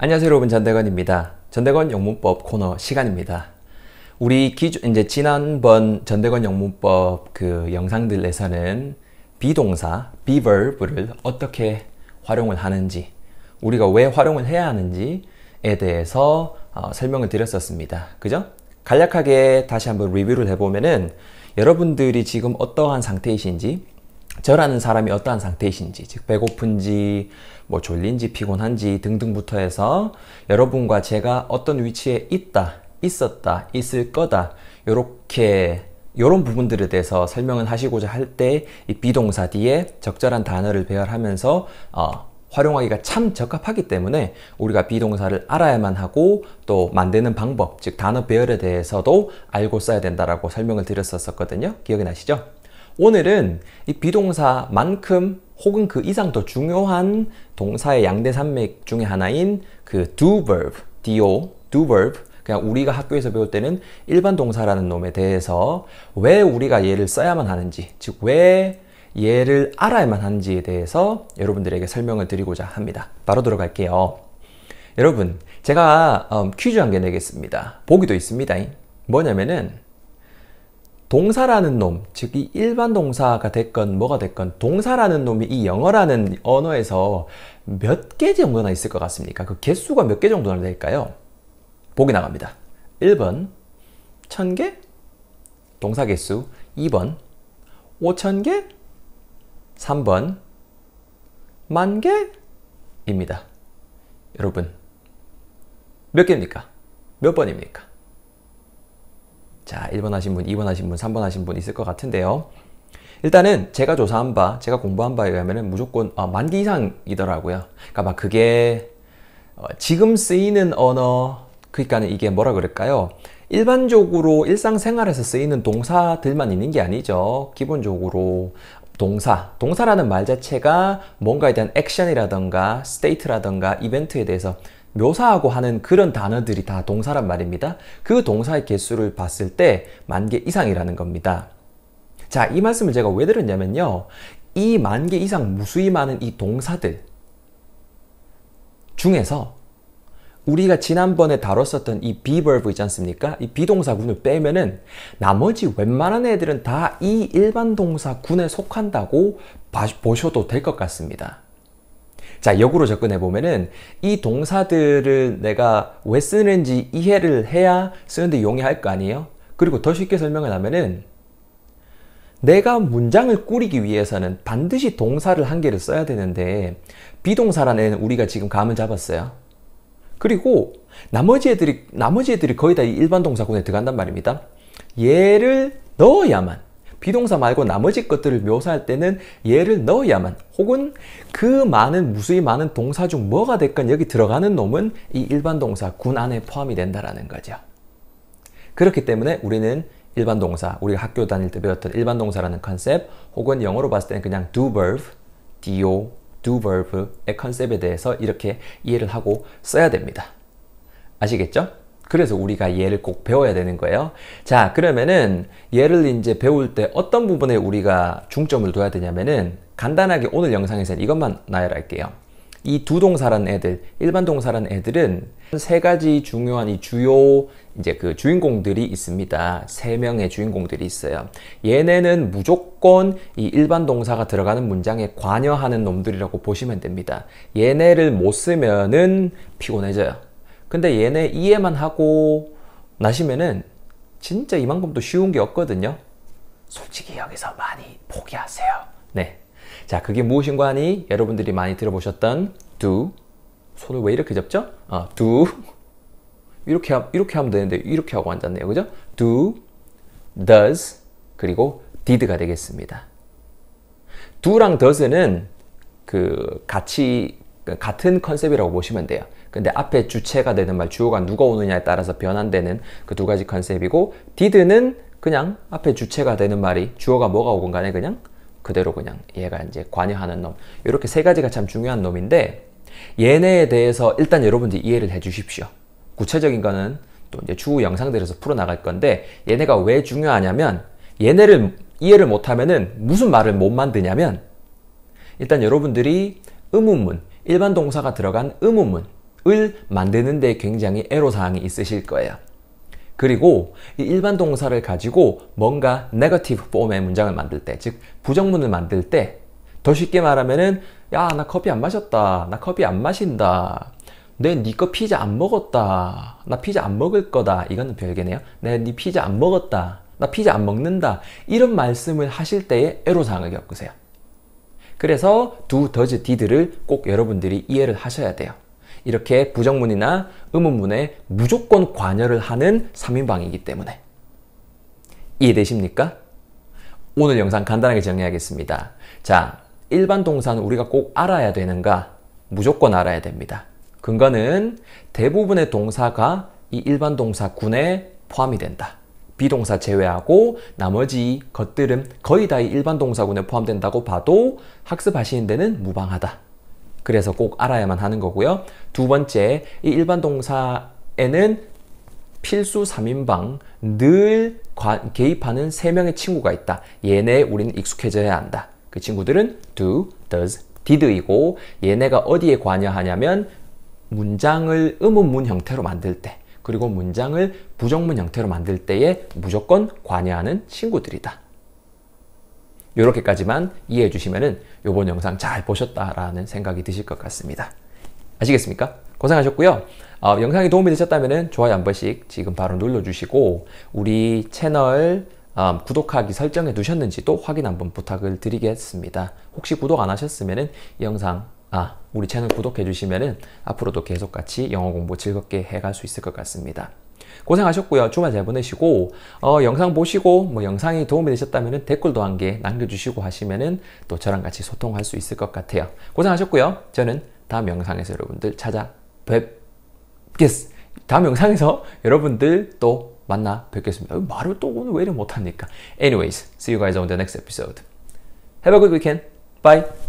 안녕하세요 여러분 전대건입니다. 전대건 영문법 코너 시간입니다. 우리 기존 이제 지난번 전대건 영문법 그 영상들에서는 비동사 비벌브를 어떻게 활용을 하는지 우리가 왜 활용을 해야 하는지에 대해서 어, 설명을 드렸었습니다. 그죠? 간략하게 다시 한번 리뷰를 해보면은 여러분들이 지금 어떠한 상태이신지 저라는 사람이 어떠한 상태이신지, 즉 배고픈지, 뭐 졸린지, 피곤한지 등등부터 해서 여러분과 제가 어떤 위치에 있다, 있었다, 있을 거다, 이렇게 요런 부분들에 대해서 설명을 하시고자 할 때 이 비동사 뒤에 적절한 단어를 배열하면서 어, 활용하기가 참 적합하기 때문에 우리가 비동사를 알아야만 하고 또 만드는 방법, 즉 단어 배열에 대해서도 알고 써야 된다라고 설명을 드렸었거든요. 기억이 나시죠? 오늘은 이 비동사만큼 혹은 그 이상 더 중요한 동사의 양대 산맥 중에 하나인 그 do verb, do, do verb 그냥 우리가 학교에서 배울 때는 일반 동사라는 놈에 대해서 왜 우리가 얘를 써야만 하는지 즉 왜 얘를 알아야만 하는지에 대해서 여러분들에게 설명을 드리고자 합니다. 바로 들어갈게요. 여러분 제가 음, 퀴즈 한 개 내겠습니다. 보기도 있습니다. 뭐냐면은 동사라는 놈, 즉 이 일반 동사가 됐건 뭐가 됐건 동사라는 놈이 이 영어라는 언어에서 몇 개 정도나 있을 것 같습니까? 그 개수가 몇 개 정도나 될까요? 보기 나갑니다. 1번 1000개 동사 개수 2번 5000개 3번 만 개입니다. 여러분 몇 개입니까? 몇 번입니까? 자, 1번 하신 분, 2번 하신 분, 3번 하신 분 있을 것 같은데요. 일단은 제가 조사한 바, 제가 공부한 바에 의하면 무조건 어, 만기 이상이더라고요. 그러니까 막 그게 어, 지금 쓰이는 언어, 그러니까는 이게 뭐라 그럴까요? 일반적으로 일상생활에서 쓰이는 동사들만 있는 게 아니죠. 기본적으로 동사, 동사라는 말 자체가 뭔가에 대한 액션이라던가 스테이트라던가 이벤트에 대해서 묘사하고 하는 그런 단어들이 다 동사란 말입니다. 그 동사의 개수를 봤을 때 만개 이상이라는 겁니다. 자, 이 말씀을 제가 왜들었냐면요이 만개 이상 무수히 많은 이 동사들 중에서 우리가 지난번에 다뤘었던 이 비버브 있지 않습니까? 이 비동사군을 빼면은 나머지 웬만한 애들은 다 이 일반 동사군에 속한다고 보셔도 될 것 같습니다. 자, 역으로 접근해 보면은 이 동사들을 내가 왜 쓰는지 이해를 해야 쓰는데 용이할 거 아니에요? 그리고 더 쉽게 설명을 하면은 내가 문장을 꾸리기 위해서는 반드시 동사를 한 개를 써야 되는데 비동사라는 우리가 지금 감을 잡았어요. 그리고 나머지 애들이 나머지 애들이 거의 다 일반 동사군에 들어간단 말입니다. 얘를 넣어야만 비동사 말고 나머지 것들을 묘사할 때는 얘를 넣어야만 혹은 그 많은 무수히 많은 동사 중 뭐가 됐건 여기 들어가는 놈은 이 일반 동사 군 안에 포함이 된다라는 거죠. 그렇기 때문에 우리는 일반 동사, 우리가 학교 다닐 때 배웠던 일반 동사라는 컨셉 혹은 영어로 봤을 때는 그냥 do verb, do, do verb의 컨셉에 대해서 이렇게 이해를 하고 써야 됩니다. 아시겠죠? 그래서 우리가 얘를 꼭 배워야 되는 거예요. 자, 그러면은 얘를 이제 배울 때 어떤 부분에 우리가 중점을 둬야 되냐면은 간단하게 오늘 영상에서는 이것만 나열할게요. 이 두 동사란 애들, 일반 동사란 애들은 세 가지 중요한 이 주요 이제 그 주인공들이 있습니다. 세 명의 주인공들이 있어요. 얘네는 무조건 이 일반 동사가 들어가는 문장에 관여하는 놈들이라고 보시면 됩니다. 얘네를 못 쓰면은 피곤해져요. 근데 얘네 이해만 하고 나시면은 진짜 이만큼도 쉬운 게 없거든요. 솔직히 여기서 많이 포기하세요. 네. 자, 그게 무엇인가 하니 여러분들이 많이 들어보셨던 do 손을 왜 이렇게 잡죠? 아, 어, do 이렇게 하, 이렇게 하면 되는데 이렇게 하고 앉았네요. 그죠? do does 그리고 did가 되겠습니다. do랑 does는 그 같이 같은 컨셉이라고 보시면 돼요. 근데 앞에 주체가 되는 말, 주어가 누가 오느냐에 따라서 변환되는 그 두 가지 컨셉이고 did는 그냥 앞에 주체가 되는 말이 주어가 뭐가 오건 간에 그냥 그대로 그냥 얘가 이제 관여하는 놈 이렇게 세 가지가 참 중요한 놈인데 얘네에 대해서 일단 여러분들 이해를 해 주십시오 구체적인 거는 또 이제 주 영상들에서 풀어나갈 건데 얘네가 왜 중요하냐면 얘네를 이해를 못하면은 무슨 말을 못 만드냐면 일단 여러분들이 의문문 일반 동사가 들어간 의문문 을 만드는데 굉장히 애로사항이 있으실 거예요. 그리고 일반 동사를 가지고 뭔가 네거티브 폼의 문장을 만들 때, 즉 부정문을 만들 때 더 쉽게 말하면은 야나 커피 안 마셨다, 나 커피 안 마신다, 내니거 네 피자 안 먹었다, 나 피자 안 먹을 거다 이거는 별개네요. 내니 네 피자 안 먹었다, 나 피자 안 먹는다 이런 말씀을 하실 때의 애로사항을 겪으세요. 그래서 두 더즈 디드를 꼭 여러분들이 이해를 하셔야 돼요. 이렇게 부정문이나 의문문에 무조건 관여를 하는 3인방이기 때문에 이해되십니까? 오늘 영상 간단하게 정리하겠습니다. 자, 일반 동사는 우리가 꼭 알아야 되는가? 무조건 알아야 됩니다. 근거는 대부분의 동사가 이 일반 동사군에 포함이 된다. 비동사 제외하고 나머지 것들은 거의 다 이 일반 동사군에 포함된다고 봐도 학습하시는 데는 무방하다. 그래서 꼭 알아야만 하는 거고요. 두 번째, 이 일반 동사에는 필수 3인방 늘 개입하는 3명의 친구가 있다. 얘네 우리는 익숙해져야 한다. 그 친구들은 do, does, did이고 얘네가 어디에 관여하냐면 문장을 음운문 형태로 만들 때 그리고 문장을 부정문 형태로 만들 때에 무조건 관여하는 친구들이다. 이렇게까지만 이해해 주시면은 요번 영상 잘 보셨다라는 생각이 드실 것 같습니다. 아시겠습니까? 고생하셨고요. 어, 영상이 도움이 되셨다면 좋아요 한 번씩 지금 바로 눌러주시고 우리 채널 어, 구독하기 설정해 두셨는지도 확인 한 번 부탁을 드리겠습니다. 혹시 구독 안 하셨으면 은이 영상 아 우리 채널 구독해 주시면 은 앞으로도 계속 같이 영어 공부 즐겁게 해갈 수 있을 것 같습니다. 고생하셨고요. 주말 잘 보내시고 어, 영상 보시고 뭐 영상이 도움이 되셨다면 댓글도 한 개 남겨주시고 하시면은 또 저랑 같이 소통할 수 있을 것 같아요. 고생하셨고요. 저는 다음 영상에서 여러분들 찾아뵙겠습니다. 다음 영상에서 여러분들 또 만나 뵙겠습니다. 어, 말을 또 오늘 왜 이렇게 못합니까? Anyways, see you guys on the next episode. Have a good weekend. Bye.